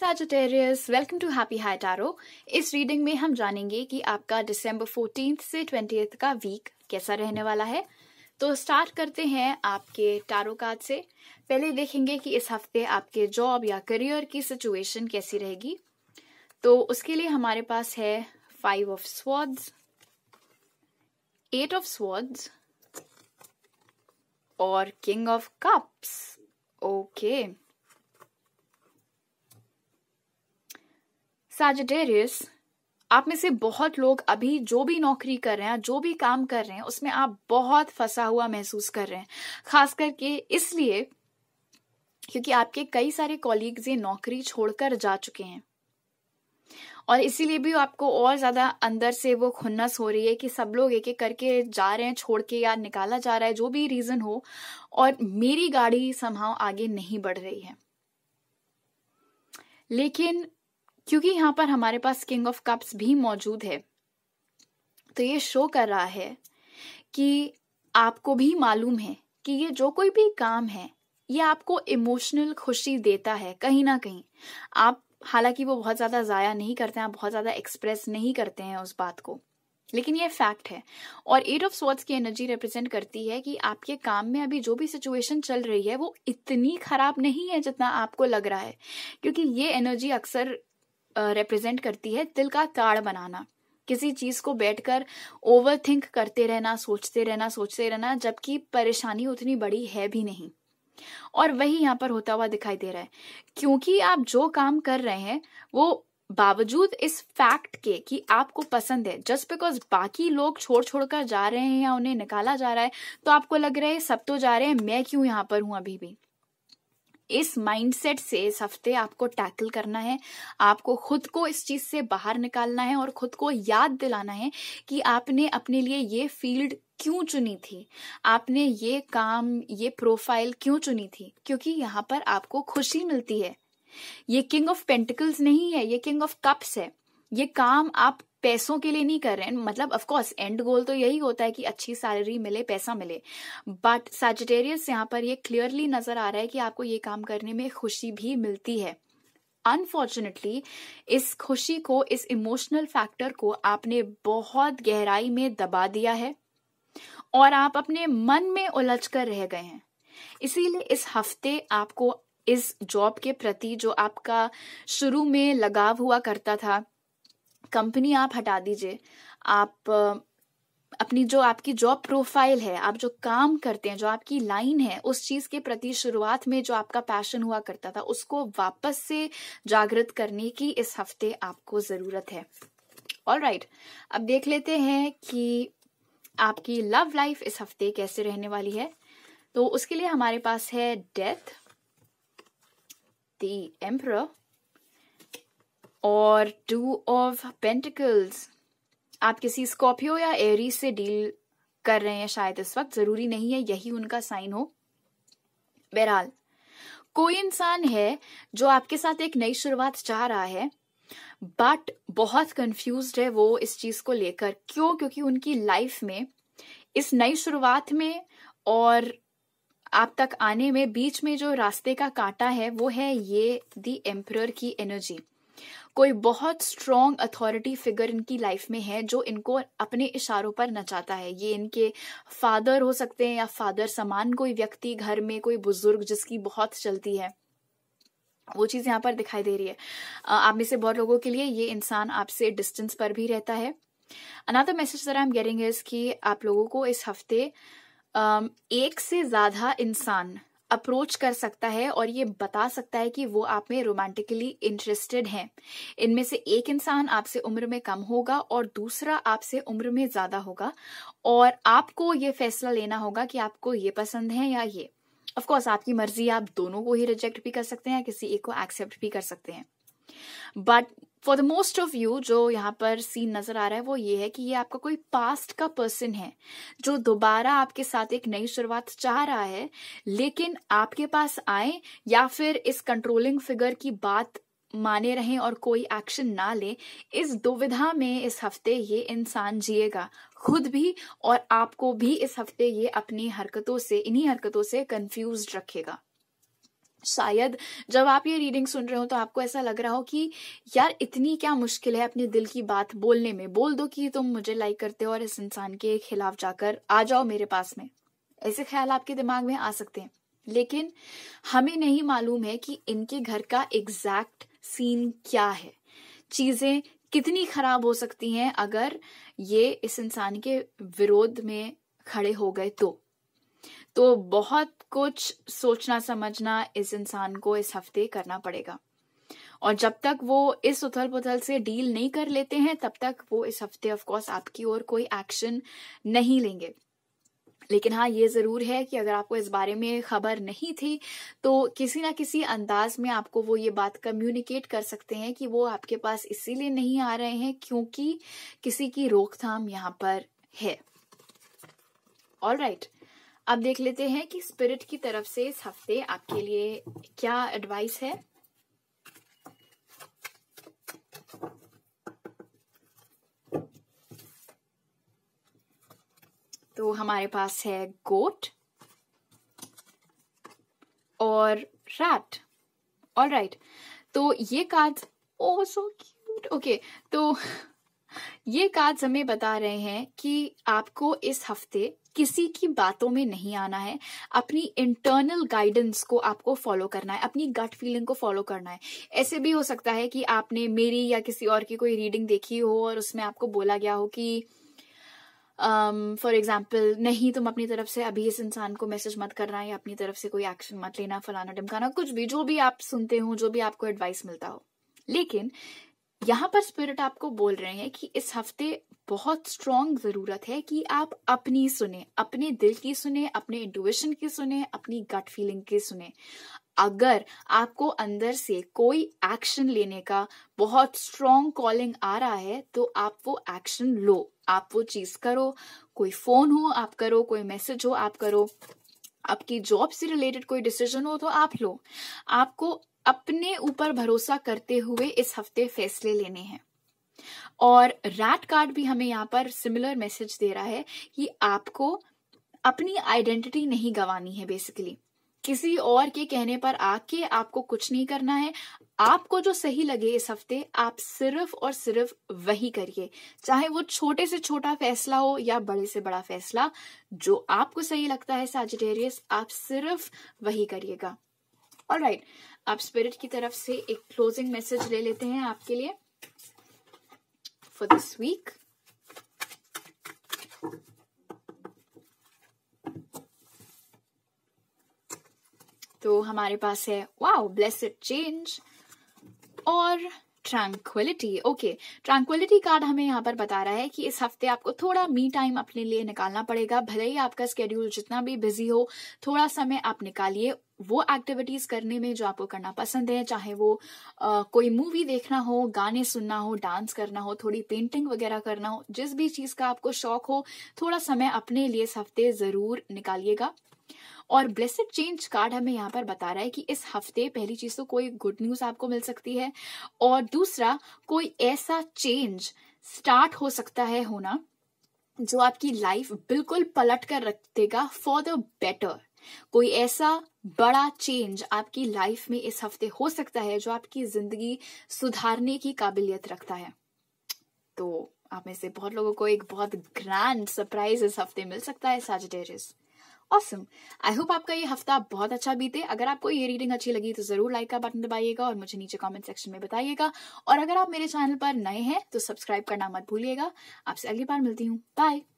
Sagittarius, welcome to Happy high Tarot. इस reading में हम जानेंगे कि आपका दिसंबर फोर्टीन से ट्वेंटी का वीक कैसा रहने वाला है तो स्टार्ट करते हैं आपके टारो कार्ड से पहले देखेंगे कि इस हफ्ते आपके जॉब या करियर की सिचुएशन कैसी रहेगी तो उसके लिए हमारे पास है five of swords eight of swords और king of cups okay okay. Sagittarius आप में से बहुत लोग अभी जो भी नौकरी कर रहे हैं जो भी काम कर रहे हैं उसमें आप बहुत फंसा हुआ महसूस कर रहे हैं खास करके इसलिए क्योंकि आपके कई सारे कॉलीग्स ये नौकरी छोड़कर जा चुके हैं और इसीलिए भी आपको और ज्यादा अंदर से वो खुन्नस हो रही है कि सब लोग एक एक करके जा रहे हैं छोड़ के या निकाला जा रहा है जो भी रीजन हो और मेरी गाड़ी संभाव आगे नहीं बढ़ रही है लेकिन क्योंकि यहाँ पर हमारे पास किंग ऑफ कप्स भी मौजूद है तो ये शो कर रहा है कि आपको भी मालूम है कि ये जो कोई भी काम है ये आपको इमोशनल खुशी देता है कहीं ना कहीं आप हालांकि वो बहुत ज़्यादा ज़ाया नहीं करते हैं आप बहुत ज़्यादा एक्सप्रेस नहीं करते हैं उस बात को लेकिन ये फैक्ट है और एट ऑफ स्वर्ट्स की एनर्जी रिप्रेजेंट करती है कि आपके काम में अभी जो भी सिचुएशन चल रही है वो इतनी खराब नहीं है जितना आपको लग रहा है क्योंकि ये एनर्जी अक्सर रिप्रेजेंट करती है दिल का ताड़ बनाना किसी चीज को बैठकर ओवर थिंक करते रहना सोचते रहना सोचते रहना जबकि परेशानी उतनी बड़ी है भी नहीं और वही यहाँ पर होता हुआ दिखाई दे रहा है क्योंकि आप जो काम कर रहे हैं वो बावजूद इस फैक्ट के कि आपको पसंद है जस्ट बिकॉज बाकी लोग छोड़ छोड़ कर जा रहे हैं या उन्हें निकाला जा रहा है तो आपको लग रहा है सब तो जा रहे हैं मैं क्यों यहाँ पर हूं अभी भी इस माइंडसेट से इस हफ्ते आपको टैकल करना है आपको खुद को इस चीज से बाहर निकालना है और खुद को याद दिलाना है कि आपने अपने लिए ये फील्ड क्यों चुनी थी आपने ये काम ये प्रोफाइल क्यों चुनी थी क्योंकि यहाँ पर आपको खुशी मिलती है ये किंग ऑफ पेंटिकल्स नहीं है ये किंग ऑफ कप्स है ये काम आप पैसों के लिए नहीं कर रहे हैं मतलब ऑफ कोर्स एंड गोल तो यही होता है कि अच्छी सैलरी मिले पैसा मिले बट सैजिटेरियस यहाँ पर ये क्लियरली नजर आ रहा है कि आपको ये काम करने में खुशी भी मिलती है अनफॉर्चुनेटली इस खुशी को इस इमोशनल फैक्टर को आपने बहुत गहराई में दबा दिया है और आप अपने मन में उलझ कर रह गए हैं इसीलिए इस हफ्ते आपको इस जॉब के प्रति जो आपका शुरू में लगाव हुआ करता था कंपनी आप हटा दीजिए आप अपनी जो आपकी जॉब प्रोफाइल है आप जो काम करते हैं जो आपकी लाइन है उस चीज के प्रति शुरुआत में जो आपका पैशन हुआ करता था उसको वापस से जागृत करने की इस हफ्ते आपको जरूरत है ऑल राइट right, अब देख लेते हैं कि आपकी लव लाइफ इस हफ्ते कैसे रहने वाली है तो उसके लिए हमारे पास है डेथ द एम्प्रो और टू ऑफ पेंटिकल्स आप किसी स्कॉर्पियो या एरी से डील कर रहे हैं शायद इस वक्त जरूरी नहीं है यही उनका साइन हो बहरहाल कोई इंसान है जो आपके साथ एक नई शुरुआत चाह रहा है बट बहुत कंफ्यूज है वो इस चीज को लेकर क्यों क्योंकि उनकी लाइफ में इस नई शुरुआत में और आप तक आने में बीच में जो रास्ते का कांटा है वो है ये दी एम्प्रर की एनर्जी कोई बहुत स्ट्रॉन्ग अथॉरिटी फिगर इनकी लाइफ में है जो इनको अपने इशारों पर नचाता है ये इनके फादर हो सकते हैं या फादर समान कोई व्यक्ति घर में कोई बुजुर्ग जिसकी बहुत चलती है वो चीज़ यहाँ पर दिखाई दे रही है आप में से बहुत लोगों के लिए ये इंसान आपसे डिस्टेंस पर भी रहता है अनादर मैसेज आई एम गेरिंग कि आप लोगों को इस हफ्ते एक से ज्यादा इंसान अप्रोच कर सकता है और ये बता सकता है कि वो आप में रोमांटिकली इंटरेस्टेड हैं इनमें से एक इंसान आपसे उम्र में कम होगा और दूसरा आपसे उम्र में ज्यादा होगा और आपको ये फैसला लेना होगा कि आपको ये पसंद है या ये ऑफकोर्स आपकी मर्जी आप दोनों को ही रिजेक्ट भी कर सकते हैं या किसी एक को एक्सेप्ट भी कर सकते हैं but for the most of you जो यहाँ पर सीन नजर आ रहा है वो ये है कि ये आपका कोई पास्ट का पर्सन है जो दोबारा आपके साथ एक नई शुरुआत चाह रहा है लेकिन आपके पास आए या फिर इस कंट्रोलिंग फिगर की बात माने रहें और कोई एक्शन ना ले इस दुविधा में इस हफ्ते ये इंसान जिएगा खुद भी और आपको भी इस हफ्ते ये अपनी हरकतों से इन्हीं हरकतों से कंफ्यूज रखेगा शायद जब आप ये रीडिंग सुन रहे हो तो आपको ऐसा लग रहा हो कि यार इतनी क्या मुश्किल है अपने दिल की बात बोलने में बोल दो कि तुम मुझे लाइक करते हो और इस इंसान के खिलाफ जाकर आ जाओ मेरे पास में ऐसे ख्याल आपके दिमाग में आ सकते हैं लेकिन हमें नहीं मालूम है कि इनके घर का एग्जैक्ट सीन क्या है चीजें कितनी खराब हो सकती हैं अगर ये इस इंसान के विरोध में खड़े हो गए तो तो बहुत कुछ सोचना समझना इस इंसान को इस हफ्ते करना पड़ेगा और जब तक वो इस उथल पुथल से डील नहीं कर लेते हैं तब तक वो इस हफ्ते ऑफकोर्स आपकी ओर कोई एक्शन नहीं लेंगे लेकिन हाँ ये ज़रूर है कि अगर आपको इस बारे में खबर नहीं थी तो किसी ना किसी अंदाज में आपको वो ये बात कम्युनिकेट कर सकते हैं कि वो आपके पास इसीलिए नहीं आ रहे हैं क्योंकि किसी की रोकथाम यहाँ पर है ऑल राइट right. अब देख लेते हैं कि स्पिरिट की तरफ से इस हफ्ते आपके लिए क्या एडवाइस है तो हमारे पास है गोट और रैट ऑल राइट तो ये card oh so cute okay तो ये कार्ड हमें बता रहे हैं कि आपको इस हफ्ते किसी की बातों में नहीं आना है अपनी इंटरनल गाइडेंस को आपको फॉलो करना है अपनी गट फीलिंग को फॉलो करना है ऐसे भी हो सकता है कि आपने मेरी या किसी और की कोई रीडिंग देखी हो और उसमें आपको बोला गया हो कि फॉर um, एग्जाम्पल नहीं तुम अपनी तरफ से अभी इस इंसान को मैसेज मत करना या अपनी तरफ से कोई एक्शन मत लेना फलाना डिमकाना कुछ भी जो भी आप सुनते हो जो भी आपको एडवाइस मिलता हो लेकिन यहाँ पर स्पिरिट आपको बोल रहे हैं कि इस हफ्ते बहुत स्ट्रांग जरूरत है कि आप अपनी सुने अपने दिल की सुने अपने इंटुएशन की सुने अपनी गट फीलिंग की सुने अगर आपको अंदर से कोई एक्शन लेने का बहुत स्ट्रांग कॉलिंग आ रहा है तो आप वो एक्शन लो आप वो चीज करो कोई फोन हो आप करो कोई मैसेज हो आप करो आपकी जॉब से रिलेटेड कोई डिसीजन हो तो आप लो आपको अपने ऊपर भरोसा करते हुए इस हफ्ते फैसले लेने हैं और रैट कार्ड भी हमें यहां पर सिमिलर मैसेज दे रहा है कि आपको अपनी आइडेंटिटी नहीं गंवानी है बेसिकली किसी और के कहने पर आके आपको कुछ नहीं करना है आपको जो सही लगे इस हफ्ते आप सिर्फ और सिर्फ वही करिए चाहे वो छोटे से छोटा फैसला हो या बड़े से बड़ा फैसला जो आपको सही लगता है साजिटेरियस आप सिर्फ वही करिएगा और राइट आप स्पिरिट की तरफ से एक क्लोजिंग मैसेज ले लेते हैं आपके लिए फॉर दिस वीक तो हमारे पास है वाओ ब्लेसड चेंज और ट्रैंक्विलिटी ओके ट्रैंक्विलिटी कार्ड हमें यहाँ पर बता रहा है कि इस हफ्ते आपको थोड़ा मी टाइम अपने लिए निकालना पड़ेगा भले ही आपका स्केड्यूल जितना भी बिजी हो थोड़ा समय आप निकालिए वो एक्टिविटीज करने में जो आपको करना पसंद है चाहे वो आ, कोई मूवी देखना हो गाने सुनना हो डांस करना हो थोड़ी पेंटिंग वगैरह करना हो जिस भी चीज का आपको शौक हो थोड़ा समय अपने लिए इस हफ्ते जरूर निकालिएगा और ब्लेसड चेंज कार्ड हमें यहाँ पर बता रहा है कि इस हफ्ते पहली चीज तो कोई गुड न्यूज आपको मिल सकती है और दूसरा कोई ऐसा चेंज स्टार्ट हो सकता है होना जो आपकी लाइफ बिल्कुल पलट कर रख देगा फॉर द बेटर कोई ऐसा बड़ा चेंज आपकी लाइफ में इस हफ्ते हो सकता है जो आपकी जिंदगी सुधारने की काबिलियत रखता है तो आप में से बहुत लोगों को एक बहुत ग्रैंड सरप्राइज इस हफ्ते मिल सकता है साजिटेरियस ऑसम आई होप आपका ये हफ्ता बहुत अच्छा बीते अगर आपको ये रीडिंग अच्छी लगी तो जरूर लाइक का बटन दबाइएगा और मुझे नीचे कमेंट सेक्शन में बताइएगा और अगर आप मेरे चैनल पर नए हैं तो सब्सक्राइब करना मत भूलिएगा आपसे अगली बार मिलती हूँ बाय